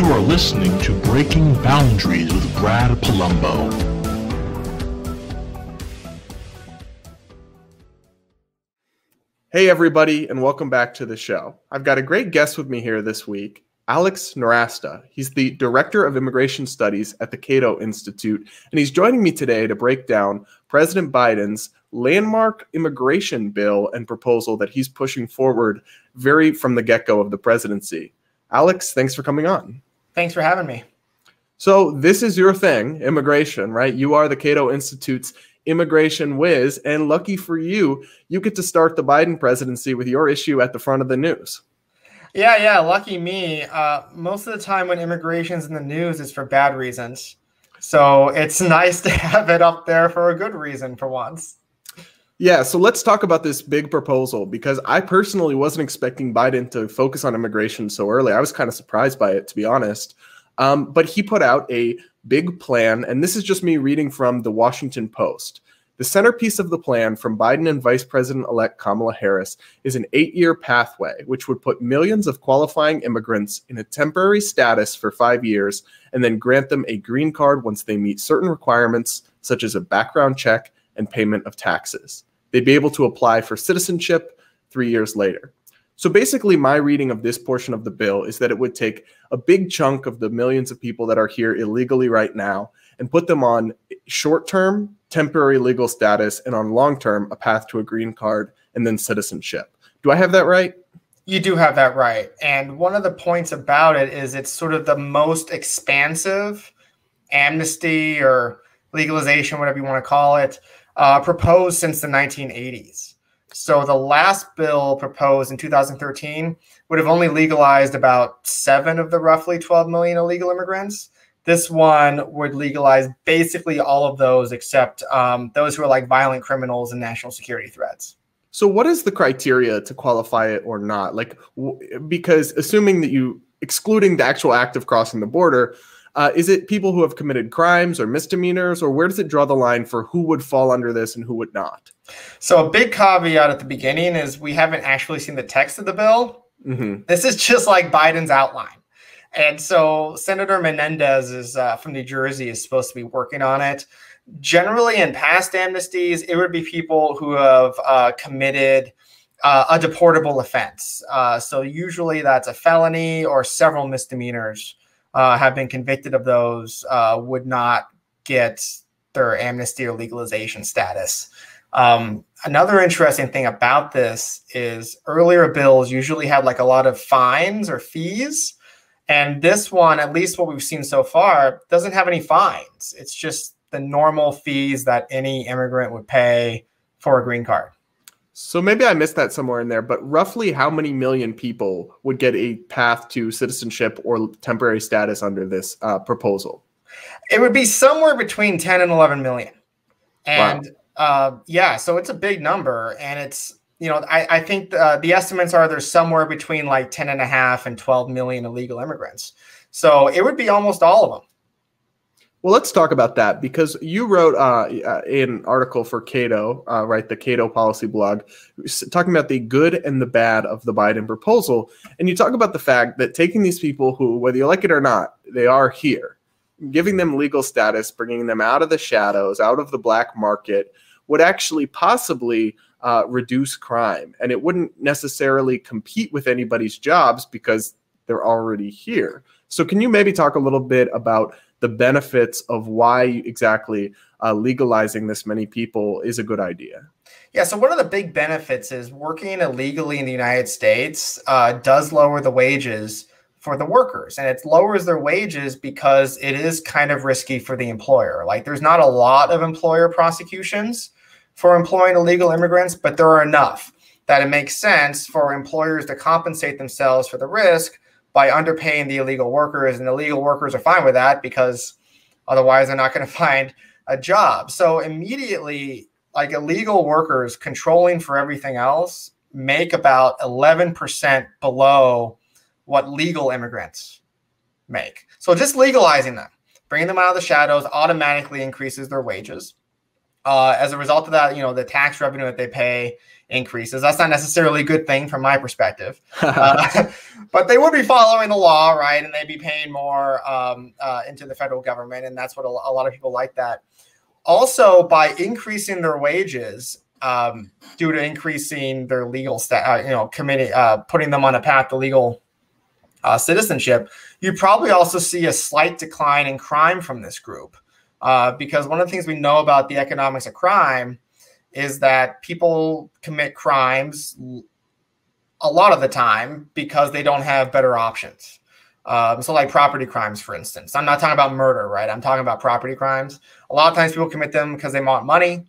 You are listening to Breaking Boundaries with Brad Palumbo. Hey, everybody, and welcome back to the show. I've got a great guest with me here this week, Alex Narasta. He's the Director of Immigration Studies at the Cato Institute, and he's joining me today to break down President Biden's landmark immigration bill and proposal that he's pushing forward very from the get go of the presidency. Alex, thanks for coming on. Thanks for having me. So, this is your thing, immigration, right? You are the Cato Institute's immigration whiz. And lucky for you, you get to start the Biden presidency with your issue at the front of the news. Yeah, yeah, lucky me. Uh, most of the time when immigration's in the news, it's for bad reasons. So it's nice to have it up there for a good reason for once. Yeah, so let's talk about this big proposal because I personally wasn't expecting Biden to focus on immigration so early. I was kind of surprised by it, to be honest. Um, but he put out a big plan, and this is just me reading from the Washington Post. The centerpiece of the plan from Biden and Vice President elect Kamala Harris is an eight year pathway, which would put millions of qualifying immigrants in a temporary status for five years and then grant them a green card once they meet certain requirements, such as a background check and payment of taxes. They'd be able to apply for citizenship three years later. So basically, my reading of this portion of the bill is that it would take a big chunk of the millions of people that are here illegally right now and put them on short term, temporary legal status, and on long term, a path to a green card and then citizenship. Do I have that right? You do have that right. And one of the points about it is it's sort of the most expansive amnesty or legalization, whatever you want to call it, uh, proposed since the 1980s. So the last bill proposed in 2013 would have only legalized about seven of the roughly 12 million illegal immigrants. This one would legalize basically all of those except um, those who are like violent criminals and national security threats. So, what is the criteria to qualify it or not? Like, because assuming that you excluding the actual act of crossing the border, uh, is it people who have committed crimes or misdemeanors, or where does it draw the line for who would fall under this and who would not? So, a big caveat at the beginning is we haven't actually seen the text of the bill. Mm-hmm. This is just like Biden's outline. And so, Senator Menendez is uh, from New Jersey is supposed to be working on it. Generally, in past amnesties, it would be people who have uh, committed. Uh, a deportable offense. Uh, so usually that's a felony or several misdemeanors uh, have been convicted of those uh, would not get their amnesty or legalization status. Um, another interesting thing about this is earlier bills usually had like a lot of fines or fees. And this one, at least what we've seen so far, doesn't have any fines. It's just the normal fees that any immigrant would pay for a green card. So maybe I missed that somewhere in there, but roughly how many million people would get a path to citizenship or temporary status under this uh, proposal? It would be somewhere between 10 and 11 million. And wow. uh, yeah, so it's a big number. And it's, you know, I, I think uh, the estimates are there's somewhere between like 10 and a half and 12 million illegal immigrants. So it would be almost all of them. Well, let's talk about that because you wrote uh, uh, an article for Cato, uh, right, the Cato policy blog, talking about the good and the bad of the Biden proposal. And you talk about the fact that taking these people who, whether you like it or not, they are here, giving them legal status, bringing them out of the shadows, out of the black market, would actually possibly uh, reduce crime. And it wouldn't necessarily compete with anybody's jobs because they're already here. So, can you maybe talk a little bit about? the benefits of why exactly uh, legalizing this many people is a good idea. Yeah, so one of the big benefits is working illegally in the United States uh, does lower the wages for the workers and it lowers their wages because it is kind of risky for the employer. Like there's not a lot of employer prosecutions for employing illegal immigrants, but there are enough that it makes sense for employers to compensate themselves for the risk by underpaying the illegal workers, and the illegal workers are fine with that because otherwise they're not going to find a job. So immediately, like illegal workers controlling for everything else make about 11% below what legal immigrants make. So just legalizing them, bringing them out of the shadows automatically increases their wages. Uh, as a result of that, you know, the tax revenue that they pay increases. That's not necessarily a good thing from my perspective, uh, but they would be following the law, right? And they'd be paying more um, uh, into the federal government, and that's what a, a, lot of people like that. Also, by increasing their wages um, due to increasing their legal stat, uh, you know, committee uh, putting them on a path to legal uh, citizenship, you probably also see a slight decline in crime from this group. Uh, because one of the things we know about the economics of crime is that people commit crimes a lot of the time because they don't have better options. Um, so, like property crimes, for instance, I'm not talking about murder, right? I'm talking about property crimes. A lot of times people commit them because they want money,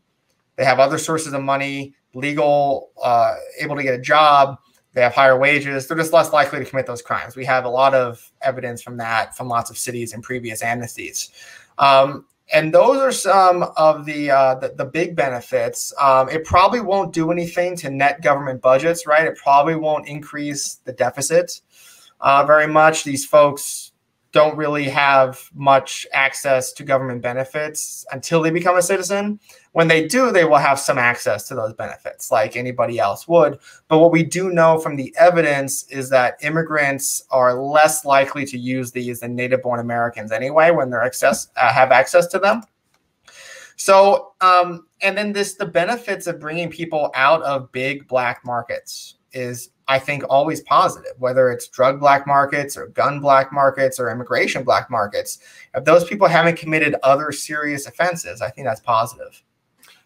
they have other sources of money, legal, uh, able to get a job, they have higher wages. They're just less likely to commit those crimes. We have a lot of evidence from that from lots of cities in previous amnesties. Um, and those are some of the uh, the, the, big benefits. Um, it probably won't do anything to net government budgets, right? It probably won't increase the deficit uh, very much. These folks don't really have much access to government benefits until they become a citizen. When they do, they will have some access to those benefits like anybody else would. But what we do know from the evidence is that immigrants are less likely to use these than native born Americans anyway when they're access, uh, have access to them. So, um, and then this the benefits of bringing people out of big black markets is I think, always positive, whether it's drug black markets or gun black markets or immigration black markets. If those people haven't committed other serious offenses, I think that's positive.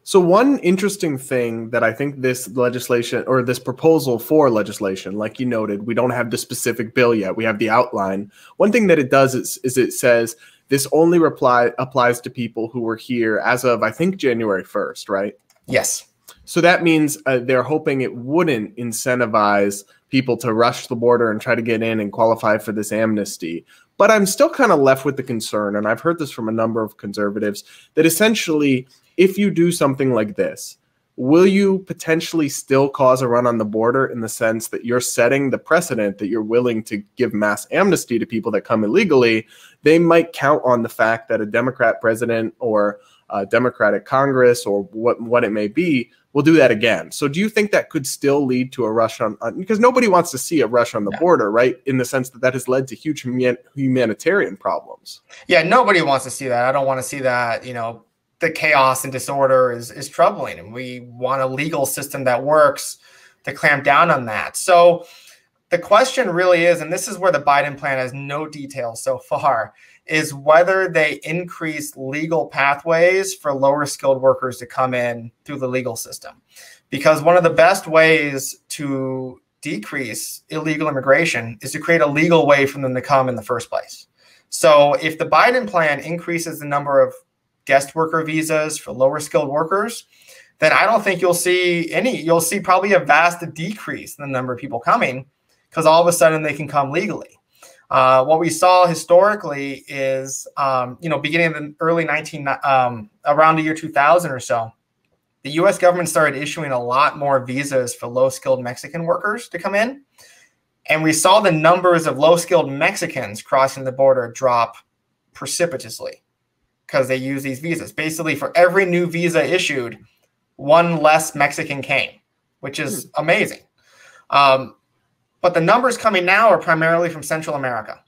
So one interesting thing that I think this legislation or this proposal for legislation, like you noted, we don't have the specific bill yet. We have the outline. One thing that it does is, is it says this only reply applies to people who were here as of I think January 1st, right? Yes. So that means uh, they're hoping it wouldn't incentivize people to rush the border and try to get in and qualify for this amnesty. But I'm still kind of left with the concern, and I've heard this from a number of conservatives, that essentially, if you do something like this, will you potentially still cause a run on the border in the sense that you're setting the precedent that you're willing to give mass amnesty to people that come illegally? They might count on the fact that a Democrat president or a Democratic Congress or what, what it may be we'll do that again. So do you think that could still lead to a rush on, on because nobody wants to see a rush on the yeah. border, right? In the sense that that has led to huge humanitarian problems. Yeah, nobody wants to see that. I don't want to see that, you know, the chaos and disorder is is troubling and we want a legal system that works to clamp down on that. So the question really is and this is where the Biden plan has no details so far is whether they increase legal pathways for lower skilled workers to come in through the legal system. Because one of the best ways to decrease illegal immigration is to create a legal way for them to come in the first place. So if the Biden plan increases the number of guest worker visas for lower skilled workers, then I don't think you'll see any, you'll see probably a vast decrease in the number of people coming because all of a sudden they can come legally. Uh, what we saw historically is, um, you know, beginning in the early 19, um, around the year 2000 or so, the US government started issuing a lot more visas for low skilled Mexican workers to come in. And we saw the numbers of low skilled Mexicans crossing the border drop precipitously because they use these visas. Basically, for every new visa issued, one less Mexican came, which is hmm. amazing. Um, but the numbers coming now are primarily from Central America.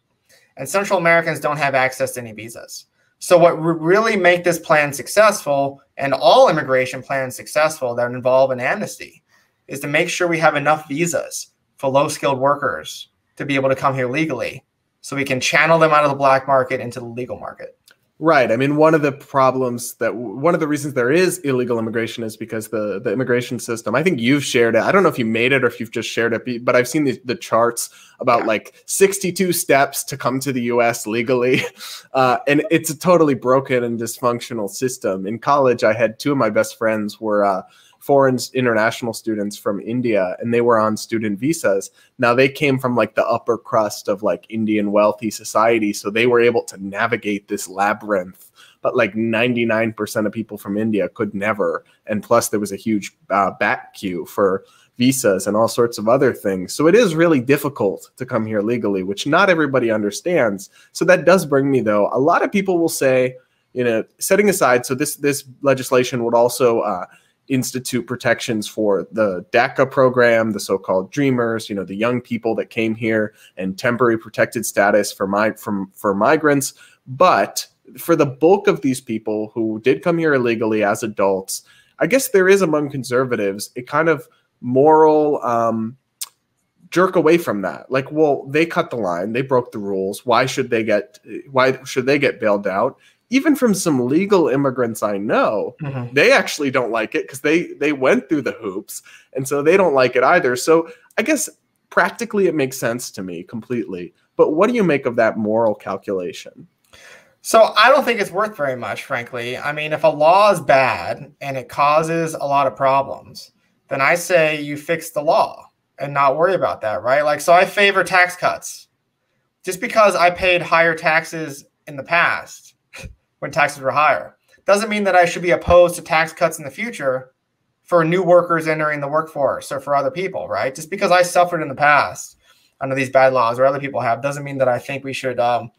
And Central Americans don't have access to any visas. So what would really make this plan successful and all immigration plans successful that involve an amnesty is to make sure we have enough visas for low skilled workers to be able to come here legally so we can channel them out of the black market into the legal market. Right. I mean, one of the problems that one of the reasons there is illegal immigration is because the the immigration system. I think you've shared it. I don't know if you made it or if you've just shared it, but I've seen the, the charts about yeah. like 62 steps to come to the U.S. legally, uh, and it's a totally broken and dysfunctional system. In college, I had two of my best friends were. Uh, foreign international students from India and they were on student visas. Now they came from like the upper crust of like Indian wealthy society. So they were able to navigate this labyrinth. But like 99% of people from India could never. And plus, there was a huge uh, back queue for visas and all sorts of other things. So it is really difficult to come here legally, which not everybody understands. So that does bring me, though, a lot of people will say, you know, setting aside, so this this legislation would also uh, institute protections for the DACA program, the so-called dreamers, you know, the young people that came here and temporary protected status for my from for migrants, but for the bulk of these people who did come here illegally as adults, I guess there is among conservatives a kind of moral um, jerk away from that. Like, well, they cut the line, they broke the rules. Why should they get why should they get bailed out? even from some legal immigrants I know, mm-hmm. they actually don't like it because they they went through the hoops, and so they don't like it either. So I guess practically it makes sense to me completely. But what do you make of that moral calculation? So I don't think it's worth very much, frankly. I mean, if a law is bad and it causes a lot of problems, then I say you fix the law and not worry about that, right? Like, so I favor tax cuts. Just because I paid higher taxes in the past when taxes were higher. Doesn't mean that I should be opposed to tax cuts in the future for new workers entering the workforce or for other people, right? Just because I suffered in the past under these bad laws or other people have doesn't mean that I think we should um,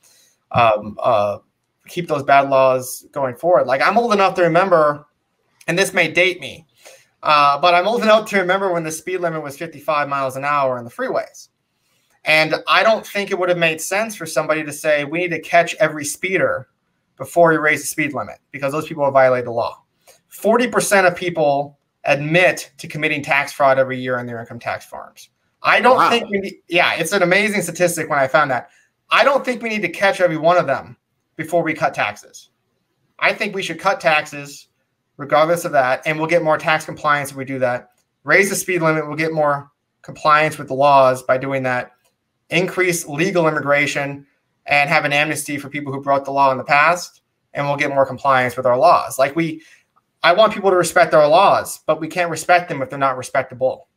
um, uh, keep those bad laws going forward. Like I'm old enough to remember, and this may date me, uh, but I'm old enough to remember when the speed limit was 55 miles an hour in the freeways. And I don't think it would have made sense for somebody to say, we need to catch every speeder before you raise the speed limit because those people will violate the law. 40% of people admit to committing tax fraud every year in their income tax forms. I don't wow. think we need, yeah, it's an amazing statistic when I found that. I don't think we need to catch every one of them before we cut taxes. I think we should cut taxes regardless of that, and we'll get more tax compliance if we do that. Raise the speed limit, we'll get more compliance with the laws by doing that. Increase legal immigration and have an amnesty for people who broke the law in the past, and we'll get more compliance with our laws. Like we, I want people to respect our laws, but we can't respect them if they're not respectable.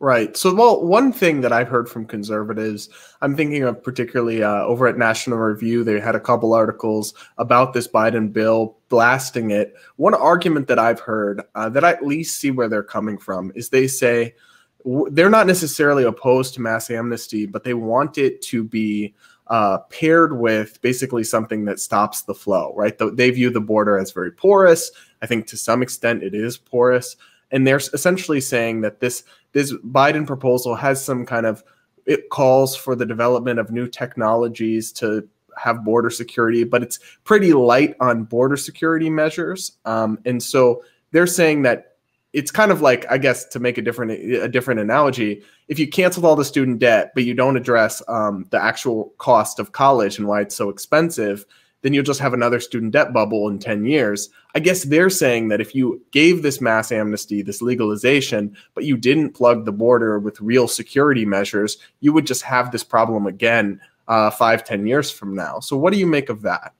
Right. So, well, one thing that I've heard from conservatives, I'm thinking of particularly uh, over at National Review, they had a couple articles about this Biden bill, blasting it. One argument that I've heard uh, that I at least see where they're coming from is they say w- they're not necessarily opposed to mass amnesty, but they want it to be uh, paired with basically something that stops the flow, right? They view the border as very porous. I think to some extent it is porous. And they're essentially saying that this, this Biden proposal has some kind of, it calls for the development of new technologies to have border security, but it's pretty light on border security measures. Um, and so they're saying that it's kind of like I guess to make a different a different analogy, if you canceled all the student debt but you don't address um, the actual cost of college and why it's so expensive, then you'll just have another student debt bubble in 10 years. I guess they're saying that if you gave this mass amnesty, this legalization, but you didn't plug the border with real security measures, you would just have this problem again uh, five, 10 years from now. So what do you make of that?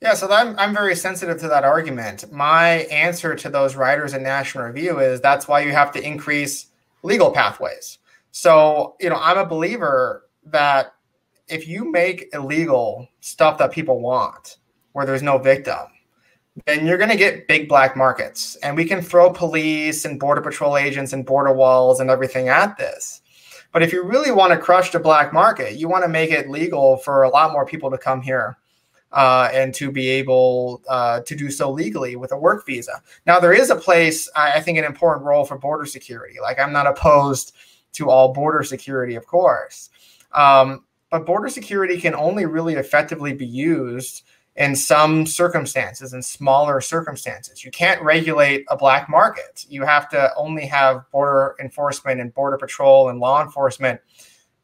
Yeah, so I'm I'm very sensitive to that argument. My answer to those writers in National Review is that's why you have to increase legal pathways. So, you know, I'm a believer that if you make illegal stuff that people want where there's no victim, then you're going to get big black markets. And we can throw police and border patrol agents and border walls and everything at this. But if you really want to crush the black market, you want to make it legal for a lot more people to come here uh, and to be able uh, to do so legally with a work visa. Now, there is a place, I, I think, an important role for border security. Like, I'm not opposed to all border security, of course. Um, but border security can only really effectively be used in some circumstances, in smaller circumstances. You can't regulate a black market. You have to only have border enforcement and border patrol and law enforcement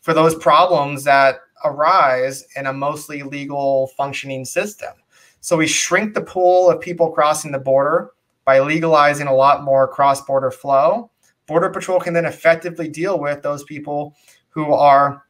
for those problems that arise in a mostly legal functioning system. So we shrink the pool of people crossing the border by legalizing a lot more cross border flow. Border Patrol can then effectively deal with those people who are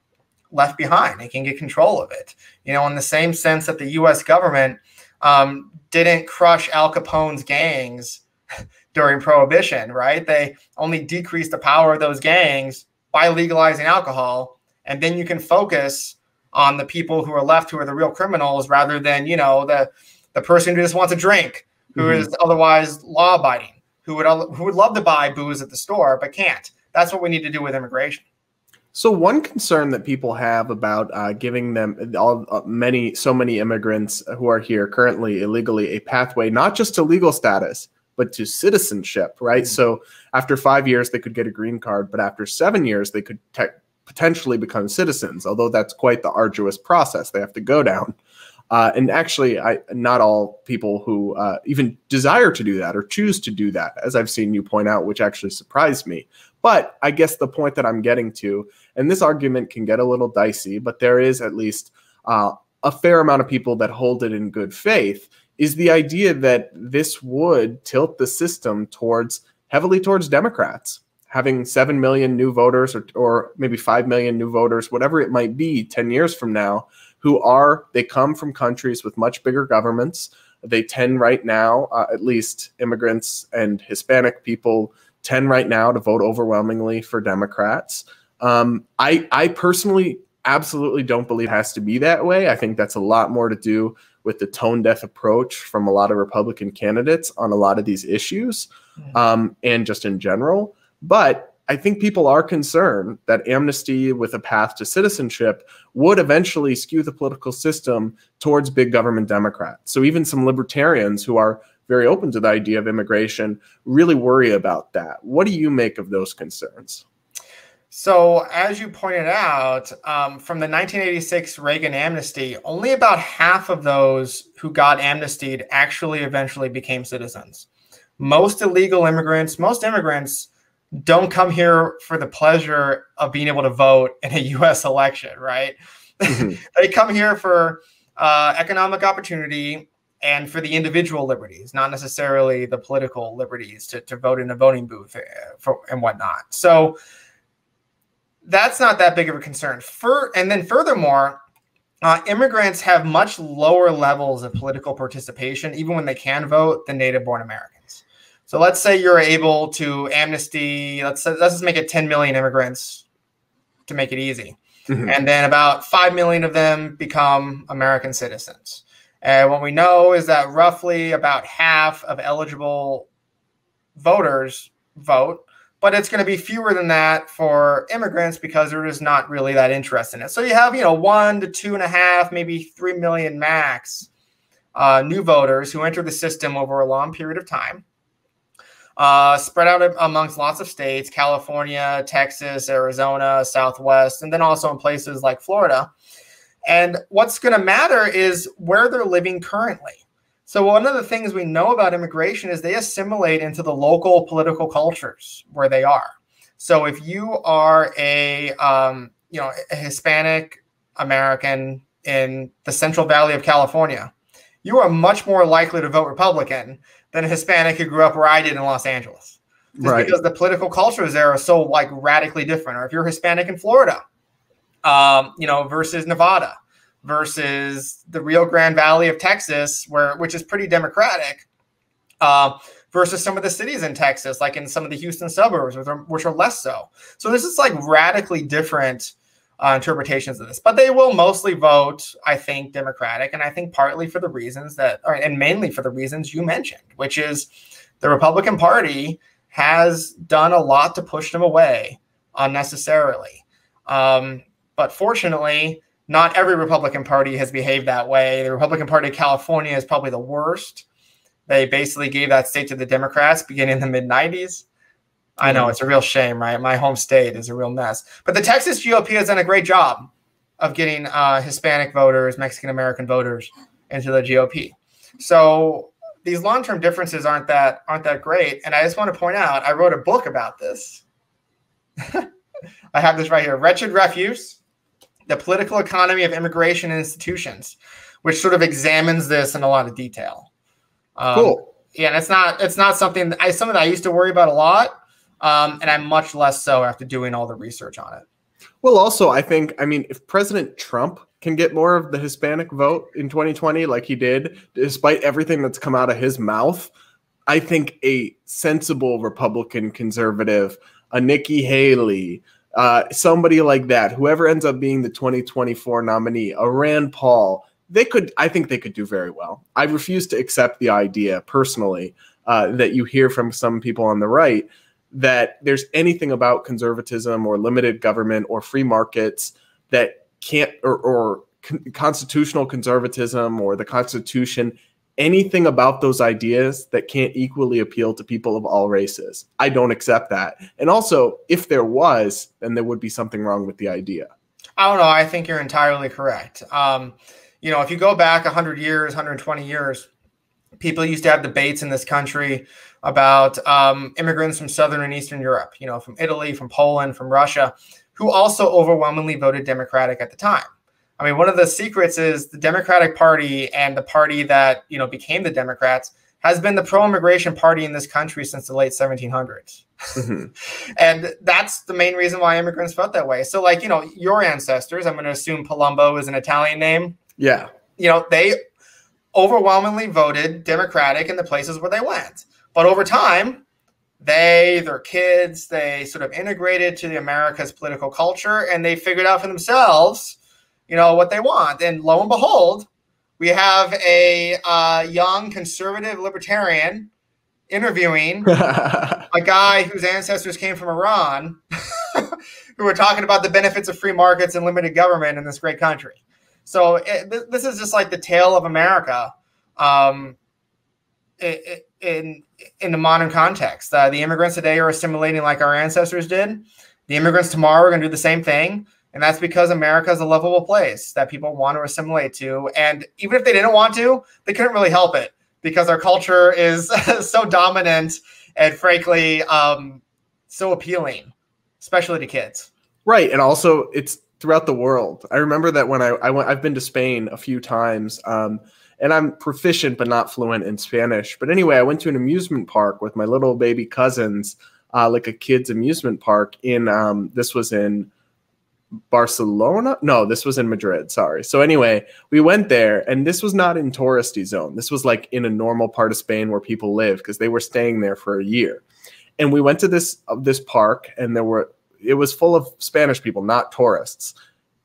left behind and can get control of it. You know, in the same sense that the US government um, didn't crush Al Capone's gangs during Prohibition, right? They only decreased the power of those gangs by legalizing alcohol. And then you can focus on the people who are left who are the real criminals rather than you know the the person who just wants a drink who mm-hmm. is otherwise law abiding who would who would love to buy booze at the store but can't that's what we need to do with immigration so one concern that people have about uh, giving them all uh, many so many immigrants who are here currently illegally a pathway not just to legal status but to citizenship, right? Mm-hmm. So after five years, they could get a green card, but after seven years, they could te- potentially become citizens, although that's quite the arduous process they have to go down. Uh, and actually, I, not all people who uh, even desire to do that or choose to do that, as I've seen you point out, which actually surprised me. But I guess the point that I'm getting to, and this argument can get a little dicey, but there is at least uh, a fair amount of people that hold it in good faith, is the idea that this would tilt the system towards heavily towards Democrats having 7 million new voters or, or maybe 5 million new voters, whatever it might be 10 years from now, who are, they come from countries with much bigger governments. They tend right now, uh, at least immigrants and Hispanic people tend right now to vote overwhelmingly for Democrats. Um, I, I personally absolutely don't believe it has to be that way. I think that's a lot more to do with the tone deaf approach from a lot of Republican candidates on a lot of these issues mm. um, and just in general. But I think people are concerned that amnesty with a path to citizenship would eventually skew the political system towards big government Democrats. So even some libertarians who are very open to the idea of immigration really worry about that. What do you make of those concerns? So, as you pointed out, um, from the 1986 Reagan amnesty, only about half of those who got amnestied actually eventually became citizens. Most illegal immigrants, most immigrants don't come here for the pleasure of being able to vote in a U.S. election, right? Mm-hmm. they come here for uh, economic opportunity and for the individual liberties, not necessarily the political liberties to, to vote in a voting booth eh, for, and whatnot. So that's not that big of a concern. For, and then furthermore, uh, immigrants have much lower levels of political participation, even when they can vote, than native born Americans. So let's say you're able to amnesty. Let's let's just make it 10 million immigrants to make it easy, mm-hmm. and then about five million of them become American citizens. And what we know is that roughly about half of eligible voters vote, but it's going to be fewer than that for immigrants because they're just not really that interested in it. So you have, you know, one to two and a half, maybe three million max uh, new voters who enter the system over a long period of time uh, spread out amongst lots of states California, Texas, Arizona, Southwest, and then also in places like Florida. And what's going to matter is where they're living currently. So, one of the things we know about immigration is they assimilate into the local political cultures where they are. So, if you are a, um, you know, a Hispanic American in the Central Valley of California, you are much more likely to vote Republican than a Hispanic who grew up where I did in Los Angeles. Just right. because the political cultures there are so like radically different. Or if you're Hispanic in Florida, um, you know, versus Nevada, versus the Rio Grande Valley of Texas, where which is pretty democratic, uh, versus some of the cities in Texas, like in some of the Houston suburbs, which are, which are less so. So this is like radically different uh, interpretations of this, but they will mostly vote, I think, Democratic, and I think partly for the reasons that, or, and mainly for the reasons you mentioned, which is the Republican Party has done a lot to push them away unnecessarily. Um, but fortunately, not every Republican Party has behaved that way. The Republican Party of California is probably the worst. They basically gave that state to the Democrats beginning in the mid 90s. I know it's a real shame, right? My home state is a real mess. But the Texas GOP has done a great job of getting uh, Hispanic voters, Mexican American voters into the GOP. So these long-term differences aren't that aren't that great. And I just want to point out, I wrote a book about this. I have this right here: "Wretched Refuse: The Political Economy of Immigration and Institutions," which sort of examines this in a lot of detail. Um, cool. Yeah, and it's not it's not something I something I used to worry about a lot um, and I'm much less so after doing all the research on it. Well, also, I think, I mean, if President Trump can get more of the Hispanic vote in 2020, like he did, despite everything that's come out of his mouth, I think a sensible Republican conservative, a Nikki Haley, uh, somebody like that, whoever ends up being the 2024 nominee, a Rand Paul, they could, I think they could do very well. I refuse to accept the idea personally uh, that you hear from some people on the right that there's anything about conservatism or limited government or free markets that can't or, or con constitutional conservatism or the Constitution, anything about those ideas that can't equally appeal to people of all races. I don't accept that. And also, if there was, then there would be something wrong with the idea. I don't know. I think you're entirely correct. Um, you know, if you go back 100 years, 120 years, people used to have debates in this country about um, immigrants from Southern and Eastern Europe, you know, from Italy, from Poland, from Russia, who also overwhelmingly voted Democratic at the time. I mean, one of the secrets is the Democratic Party and the party that, you know, became the Democrats has been the pro-immigration party in this country since the late 1700s. Mm-hmm. and that's the main reason why immigrants felt that way. So like, you know, your ancestors, I'm going to assume Palumbo is an Italian name. Yeah. You know, they overwhelmingly voted Democratic in the places where they went. But over time, they, their kids, they sort of integrated to the America's political culture and they figured out for themselves, you know, what they want. And lo and behold, we have a uh, young conservative libertarian interviewing a guy whose ancestors came from Iran who were talking about the benefits of free markets and limited government in this great country. So it, this is just like the tale of America um, in, in in the modern context. Uh, the immigrants today are assimilating like our ancestors did. The immigrants tomorrow are going to do the same thing. And that's because America is a lovable place that people want to assimilate to. And even if they didn't want to, they couldn't really help it because our culture is so dominant and frankly um, so appealing, especially to kids. Right. And also, it's throughout the world. I remember that when I, I went, I've been to Spain a few times, um, and I'm proficient but not fluent in Spanish. But anyway, I went to an amusement park with my little baby cousins, uh, like a kids' amusement park. In um, this was in Barcelona. No, this was in Madrid. Sorry. So anyway, we went there, and this was not in touristy zone. This was like in a normal part of Spain where people live because they were staying there for a year. And we went to this uh, this park, and there were it was full of Spanish people, not tourists.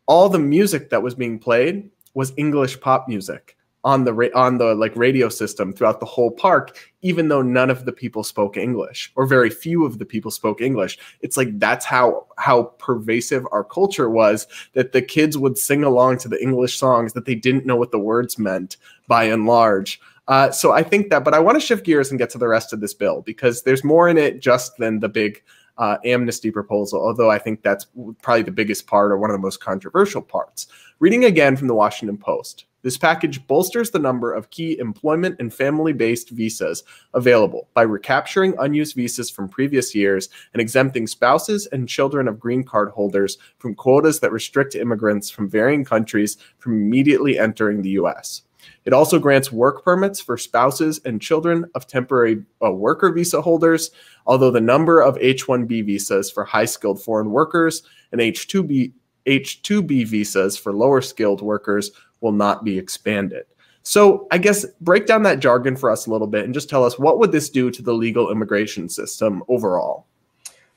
All the music that was being played was English pop music on the ra- on the like radio system throughout the whole park even though none of the people spoke english or very few of the people spoke english it's like that's how how pervasive our culture was that the kids would sing along to the english songs that they didn't know what the words meant by and large uh, so i think that but i want to shift gears and get to the rest of this bill because there's more in it just than the big uh, amnesty proposal, although I think that's probably the biggest part or one of the most controversial parts. Reading again from the Washington Post, this package bolsters the number of key employment and family based visas available by recapturing unused visas from previous years and exempting spouses and children of green card holders from quotas that restrict immigrants from varying countries from immediately entering the U.S. It also grants work permits for spouses and children of temporary uh, worker visa holders, although the number of H 1B visas for high skilled foreign workers and H 2 H2B visas for lower skilled workers will not be expanded. So, I guess break down that jargon for us a little bit and just tell us what would this do to the legal immigration system overall?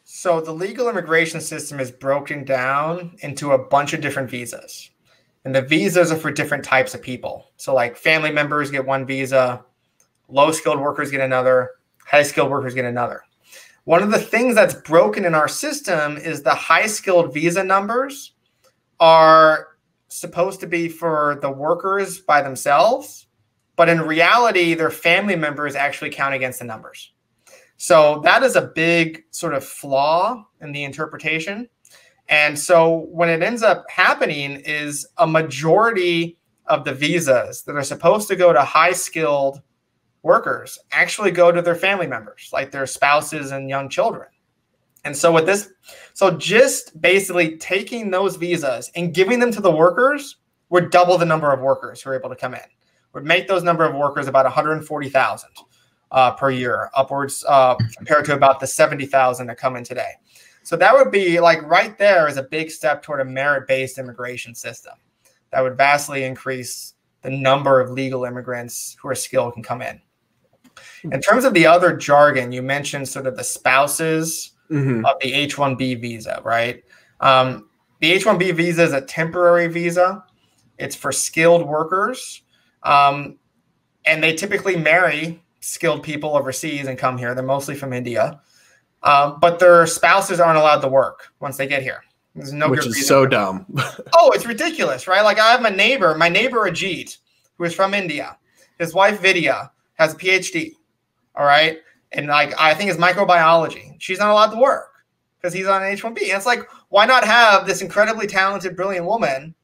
So, the legal immigration system is broken down into a bunch of different visas. And the visas are for different types of people. So, like family members get one visa, low skilled workers get another, high skilled workers get another. One of the things that's broken in our system is the high skilled visa numbers are supposed to be for the workers by themselves, but in reality, their family members actually count against the numbers. So that is a big sort of flaw in the interpretation. And so when it ends up happening is a majority of the visas that are supposed to go to high skilled workers actually go to their family members, like their spouses and young children. And so with this, so just basically taking those visas and giving them to the workers would double the number of workers who are able to come in. Would make those number of workers about 140,000 uh, per year, upwards uh, compared to about the 70,000 that come in today. So that would be like right there is a big step toward a merit based immigration system that would vastly increase the number of legal immigrants who are skilled can come in. Hmm. In terms of the other jargon, you mentioned sort of the spouses mm-hmm. of the H 1B visa, right? Um, the H 1B visa is a temporary visa, it's for skilled workers. Um, and they typically marry skilled people overseas and come here. They're mostly from India. Um, but their spouses aren't allowed to work once they get here. There's no Which good is reason. so dumb. oh, it's ridiculous, right? Like I have my neighbor, my neighbor Ajit, who is from India. His wife Vidya has a PhD. All right. And like I think it's microbiology. She's not allowed to work because he's on H1B. And it's like, why not have this incredibly talented, brilliant woman?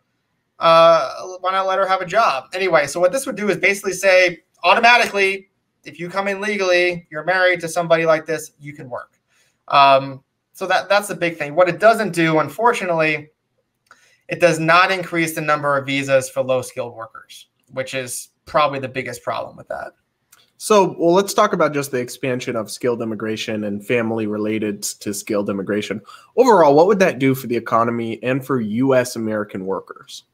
Uh, why not let her have a job? Anyway, so what this would do is basically say automatically, if you come in legally, you're married to somebody like this, you can work. Um, so that that's the big thing. What it doesn't do, unfortunately, it does not increase the number of visas for low skilled workers, which is probably the biggest problem with that. So, well, let's talk about just the expansion of skilled immigration and family related to skilled immigration. Overall, what would that do for the economy and for U.S. American workers?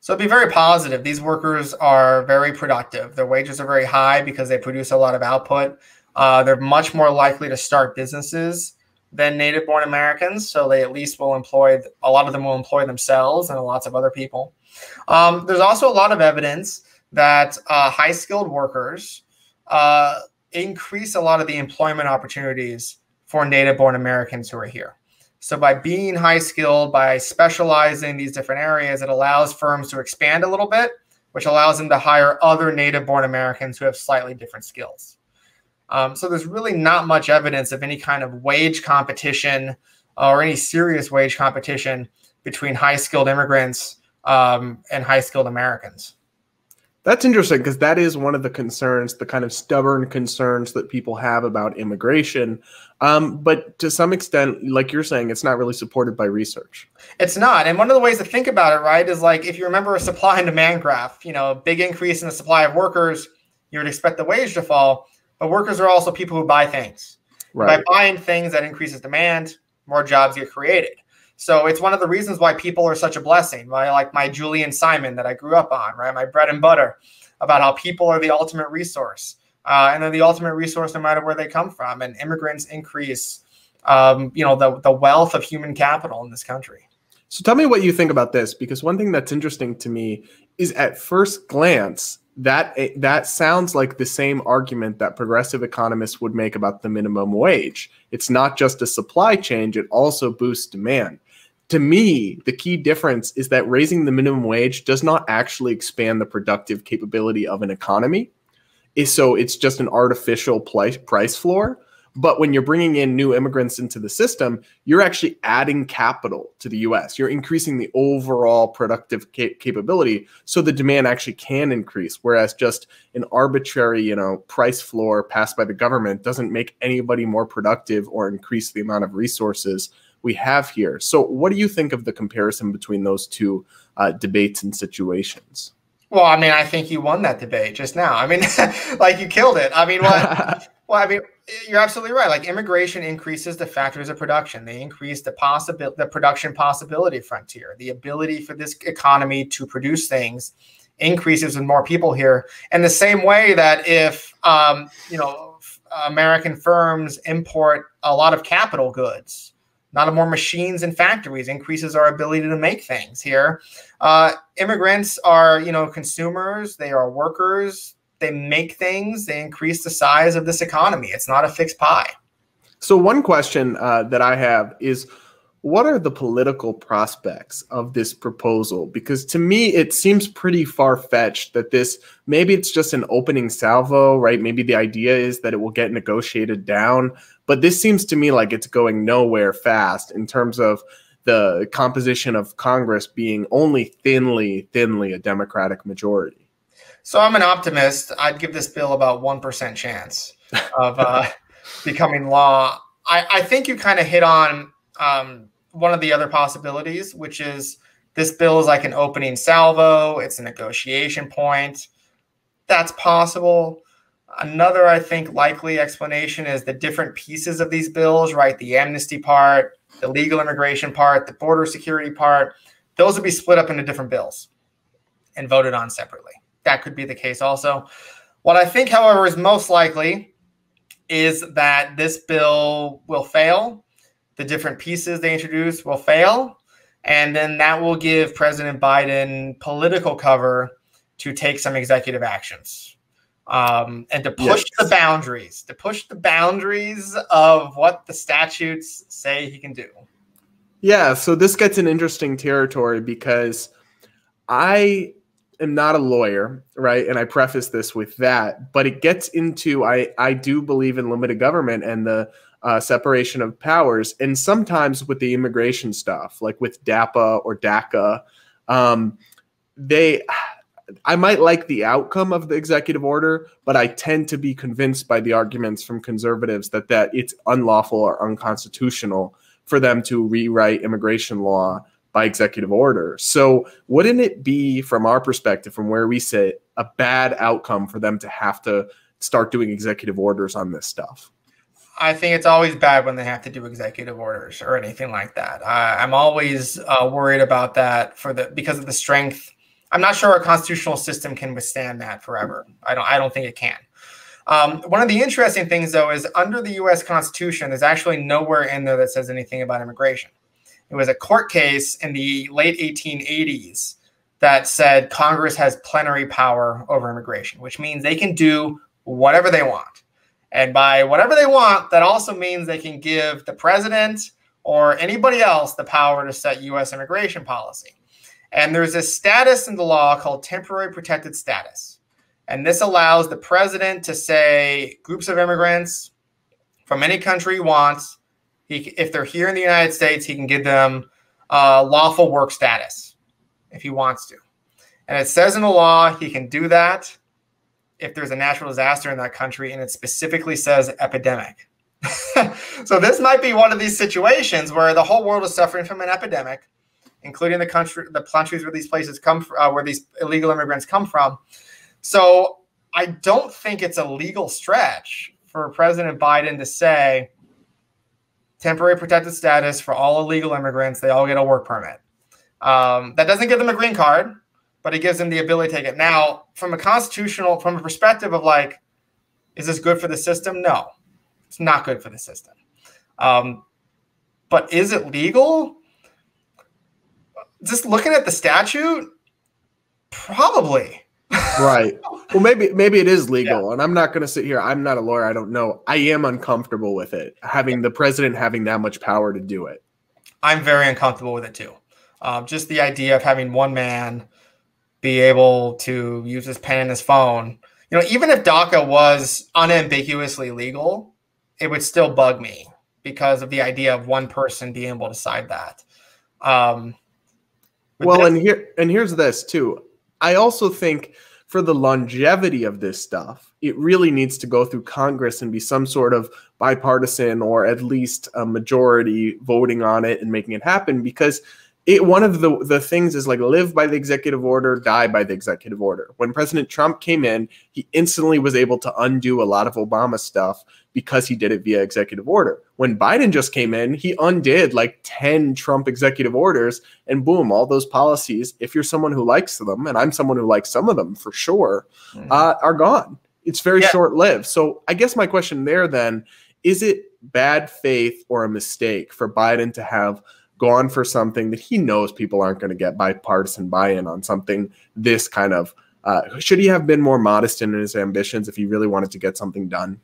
So, it'd be very positive. These workers are very productive. Their wages are very high because they produce a lot of output. Uh, they're much more likely to start businesses than native born Americans. So they at least will employ, a lot of them will employ themselves and lots of other people. Um, there's also a lot of evidence that uh, high skilled workers uh, increase a lot of the employment opportunities for native born Americans who are here. So by being high skilled, by specializing in these different areas, it allows firms to expand a little bit, which allows them to hire other native born Americans who have slightly different skills. Um, so there's really not much evidence of any kind of wage competition uh, or any serious wage competition between high skilled immigrants um, and high skilled Americans. That's interesting because that is one of the concerns, the kind of stubborn concerns that people have about immigration. Um, but to some extent, like you're saying, it's not really supported by research. It's not. And one of the ways to think about it, right, is like if you remember a supply and demand graph, you know, a big increase in the supply of workers, you would expect the wage to fall. But workers are also people who buy things. Right. By buying things, that increases demand, more jobs get created. So it's one of the reasons why people are such a blessing. Why, like my Julian Simon that I grew up on, right? My bread and butter about how people are the ultimate resource, uh, and they're the ultimate resource no matter where they come from. And immigrants increase, um, you know, the the wealth of human capital in this country. So tell me what you think about this, because one thing that's interesting to me is at first glance, that eh, that sounds like the same argument that progressive economists would make about the minimum wage. It's not just a supply change, it also boosts demand. To me, the key difference is that raising the minimum wage does not actually expand the productive capability of an economy. So it's just an artificial price floor. But when you're bringing in new immigrants into the system, you're actually adding capital to the US. You're increasing the overall productive cap capability so the demand actually can increase. Whereas just an arbitrary, you know, price floor passed by the government doesn't make anybody more productive or increase the amount of resources we have here. So, what do you think of the comparison between those two uh, debates and situations? Well, I mean, I think you won that debate just now. I mean, like you killed it. I mean, what? Well, I mean, you're absolutely right. Like immigration increases the factors of production. They increase the possible the production possibility frontier. The ability for this economy to produce things increases with more people here. And the same way that if um, you know American firms import a lot of capital goods, not more machines and factories increases our ability to make things here. Uh, immigrants are you know consumers. They are workers they make things, they increase the size of this economy. It's not a fixed pie. So, one question uh, that I have is what are the political prospects of this proposal? Because to me, it seems pretty far fetched that this maybe it's just an opening salvo, right? Maybe the idea is that it will get negotiated down, but this seems to me like it's going nowhere fast in terms of the composition of Congress being only thinly, thinly a Democratic majority. So I'm an optimist. I'd give this bill about 1% chance of uh, becoming law. I, I think you kind of hit on um, one of the other possibilities, which is this bill is like an opening salvo, it's a negotiation point. That's possible. Another, I think, likely explanation is the different pieces of these bills, right? The amnesty part, the legal immigration part, the border security part. Those would be split up into different bills and voted on separately that could be the case also. What I think, however, is most likely is that this bill will fail. The different pieces they introduce will fail. And then that will give President Biden political cover to take some executive actions um, and to push yes. the boundaries, to push the boundaries of what the statutes say he can do. Yeah. So this gets an interesting territory because I am not a lawyer, right? And I preface this with that, but it gets into I I do believe in limited government and the uh, separation of powers, and sometimes with the immigration stuff, like with DAPA or DACA, um, they. I might like the outcome of the executive order, but I tend to be convinced by the arguments from conservatives that that it's unlawful or unconstitutional for them to rewrite immigration law by executive order. So, wouldn't it be, from our perspective, from where we sit, a bad outcome for them to have to start doing executive orders on this stuff? I think it's always bad when they have to do executive orders or anything like that. I, am always uh, worried about that for the because of the strength. I'm not sure our constitutional system can withstand that forever. I don't. I don't think it can. Um, one of the interesting things, though, is under the U.S. Constitution, there's actually nowhere in there that says anything about immigration. It was a court case in the late 1880s that said Congress has plenary power over immigration, which means they can do whatever they want. And by whatever they want, that also means they can give the president or anybody else the power to set US immigration policy. And there's a status in the law called temporary protected status. And this allows the president to say groups of immigrants from any country wants he, if they're here in the United States, he can give them uh, lawful work status if he wants to. And it says in the law he can do that if there's a natural disaster in that country, and it specifically says epidemic. so this might be one of these situations where the whole world is suffering from an epidemic, including the country, the countries where these places come, uh, where these illegal immigrants come from. So I don't think it's a legal stretch for President Biden to say temporary protected status for all illegal immigrants. They all get a work permit. Um, that doesn't give them a green card, but it gives them the ability to take it. Now, from a constitutional, from a perspective of like, is this good for the system? No, it's not good for the system. Um, but is it legal? Just looking at the statute, probably right. Well, maybe maybe it is legal, yeah. and I'm not going to sit here. I'm not a lawyer. I don't know. I am uncomfortable with it. Having the president having that much power to do it. I'm very uncomfortable with it too. Um, just the idea of having one man be able to use his pen and his phone. You know, even if DACA was unambiguously legal, it would still bug me because of the idea of one person being able to decide that. Um, well, and here and here's this too. I also think for the longevity of this stuff, it really needs to go through Congress and be some sort of bipartisan or at least a majority voting on it and making it happen because it one of the the things is like live by the executive order, die by the executive order. When President Trump came in, he instantly was able to undo a lot of Obama stuff because he did it via executive order. When Biden just came in, he undid like 10 Trump executive orders, and boom, all those policies, if you're someone who likes them, and I'm someone who likes some of them for sure, mm-hmm. uh, are gone. It's very yeah. short lived. So I guess my question there then is it bad faith or a mistake for Biden to have gone for something that he knows people aren't going to get bipartisan buy in on something this kind of? Uh, should he have been more modest in his ambitions if he really wanted to get something done?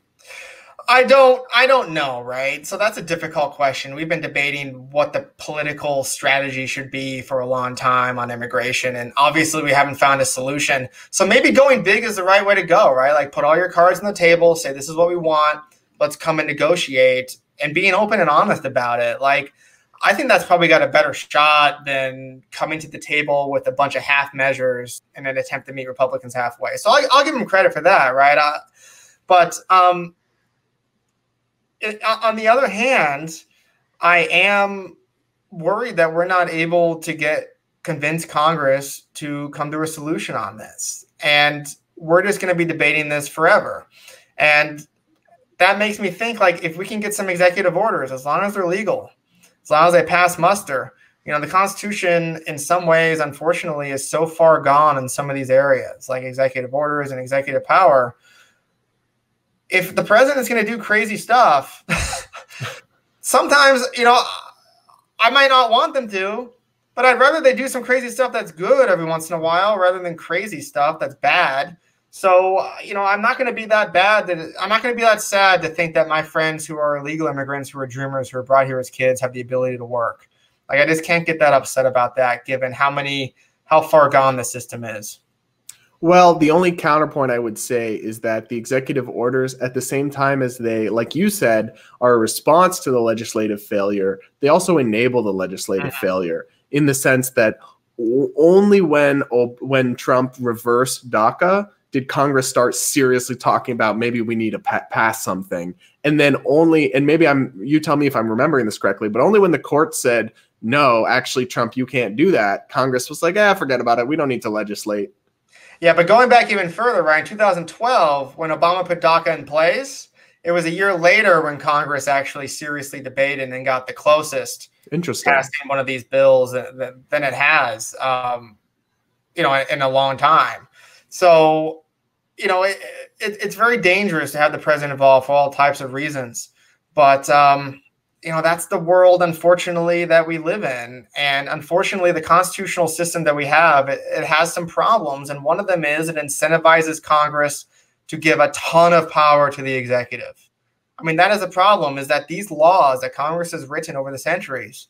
I don't I don't know, right? So that's a difficult question. We've been debating what the political strategy should be for a long time on immigration and obviously we haven't found a solution. So maybe going big is the right way to go, right? Like put all your cards on the table, say this is what we want. Let's come and negotiate and being open and honest about it. Like I think that's probably got a better shot than coming to the table with a bunch of half measures in an attempt to meet Republicans halfway. So I, will give him credit for that, right? I, uh, but um, uh, on the other hand, I am worried that we're not able to get convince Congress to come to a solution on this. And we're just going to be debating this forever. And that makes me think like if we can get some executive orders as long as they're legal, as long as they pass muster, you know, the constitution in some ways unfortunately is so far gone in some of these areas like executive orders and executive power if the president is going to do crazy stuff, sometimes, you know, I might not want them to, but I'd rather they do some crazy stuff that's good every once in a while rather than crazy stuff that's bad. So, you know, I'm not going to be that bad that I'm not going to be that sad to think that my friends who are illegal immigrants, who are dreamers, who are brought here as kids have the ability to work. Like, I just can't get that upset about that given how many, how far gone the system is. Well, the only counterpoint I would say is that the executive orders, at the same time as they, like you said, are a response to the legislative failure, they also enable the legislative mm-hmm. failure in the sense that only when when Trump reversed DACA did Congress start seriously talking about maybe we need to pa pass something, and then only and maybe I'm you tell me if I'm remembering this correctly, but only when the court said no, actually Trump, you can't do that, Congress was like, ah, forget about it, we don't need to legislate yeah, but going back even further, Ryan, 2012, when Obama put DACA in place, it was a year later when Congress actually seriously debated and then got the closest interesting passing one of these bills than it has, um, you know, in a long time. So, you know, it, it, it's very dangerous to have the president involved for all types of reasons. But um, you know that's the world unfortunately that we live in and unfortunately the constitutional system that we have it, it, has some problems and one of them is it incentivizes congress to give a ton of power to the executive i mean that is a problem is that these laws that congress has written over the centuries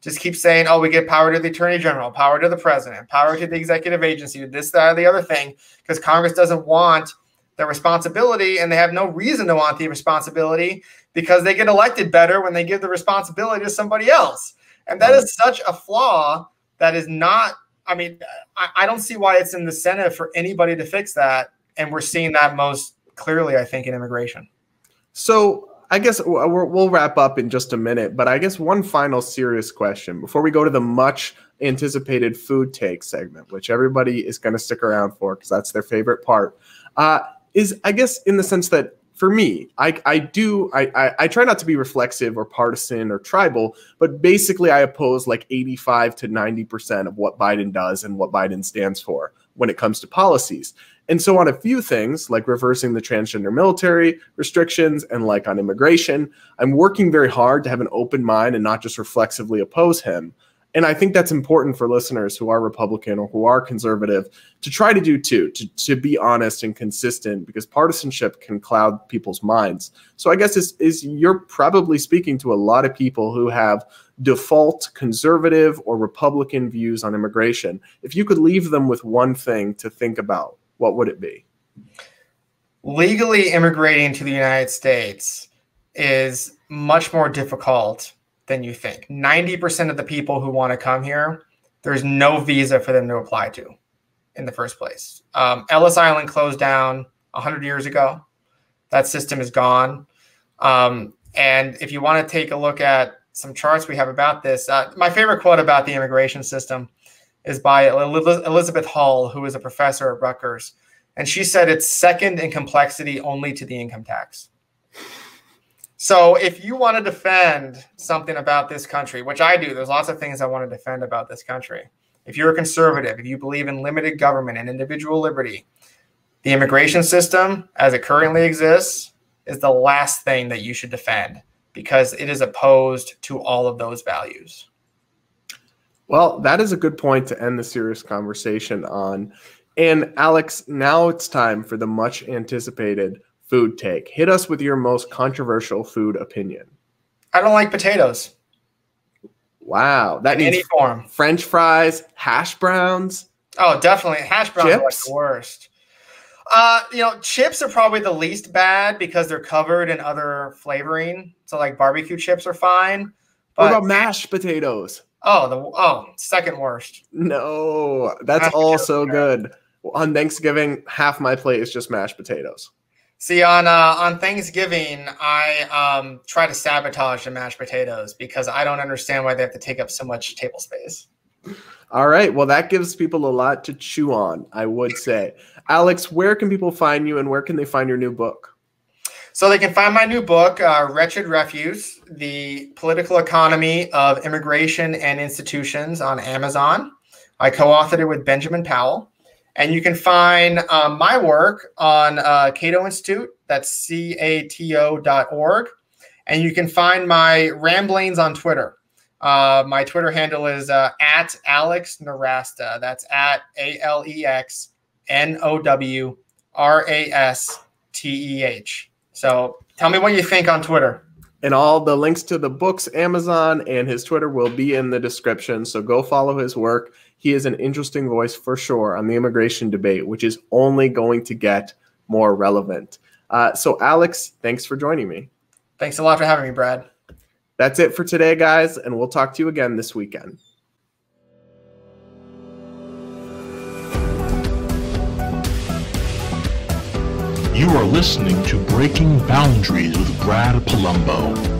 just keep saying oh we give power to the attorney general power to the president power to the executive agency this that or the other thing because congress doesn't want the responsibility and they have no reason to want the responsibility because they get elected better when they give the responsibility to somebody else. And that is such a flaw that is not, I mean, I, I don't see why it's in the Senate for anybody to fix that. And we're seeing that most clearly, I think, in immigration. So I guess we'll wrap up in just a minute, but I guess one final serious question before we go to the much anticipated food take segment, which everybody is going to stick around for because that's their favorite part, uh, is I guess in the sense that for me, I, I do I, I, I try not to be reflexive or partisan or tribal, but basically I oppose like 85 to 90 percent of what Biden does and what Biden stands for when it comes to policies. And so on a few things like reversing the transgender military restrictions and like on immigration, I'm working very hard to have an open mind and not just reflexively oppose him. And I think that's important for listeners who are Republican or who are conservative to try to do too, to, to be honest and consistent because partisanship can cloud people's minds. So I guess is, is you're probably speaking to a lot of people who have default conservative or Republican views on immigration. If you could leave them with one thing to think about, what would it be? Legally immigrating to the United States is much more difficult than you think. 90% of the people who want to come here, there's no visa for them to apply to in the first place. Um, Ellis Island closed down 100 years ago. That system is gone. Um, and if you want to take a look at some charts we have about this, uh, my favorite quote about the immigration system is by Elizabeth Hall, who is a professor at Rutgers. And she said it's second in complexity only to the income tax. So if you want to defend something about this country, which I do, there's lots of things I want to defend about this country. If you're a conservative, if you believe in limited government and individual liberty, the immigration system as it currently exists is the last thing that you should defend because it is opposed to all of those values. Well, that is a good point to end the serious conversation on. And Alex, now it's time for the much anticipated food take. Hit us with your most controversial food opinion. I don't like potatoes. Wow, that in needs any form. French fries, hash browns. Oh, definitely hash browns chips? are like the worst. Uh, you know, chips are probably the least bad because they're covered in other flavoring. So like barbecue chips are fine. But what about mashed potatoes? Oh, the oh second worst. No, that's mashed all so good. On Thanksgiving, half my plate is just mashed potatoes. See, on uh, on Thanksgiving, I um, try to sabotage the mashed potatoes because I don't understand why they have to take up so much table space. All right. Well, that gives people a lot to chew on, I would say. Alex, where can people find you and where can they find your new book? So they can find my new book, uh, Wretched Refuse The Political Economy of Immigration and Institutions on Amazon. I co authored it with Benjamin Powell. And you can find um, my work on uh, Cato Institute. That's C-A-T-O dot org. And you can find my ramblings on Twitter. Uh, my Twitter handle is uh, at Alex Narasta. That's at A L E X N O W R A S T E H. So tell me what you think on Twitter. And all the links to the books, Amazon, and his Twitter will be in the description. So go follow his work. He is an interesting voice for sure on the immigration debate, which is only going to get more relevant. Uh, so, Alex, thanks for joining me. Thanks a lot for having me, Brad. That's it for today, guys, and we'll talk to you again this weekend. You are listening to Breaking Boundaries with Brad Palumbo.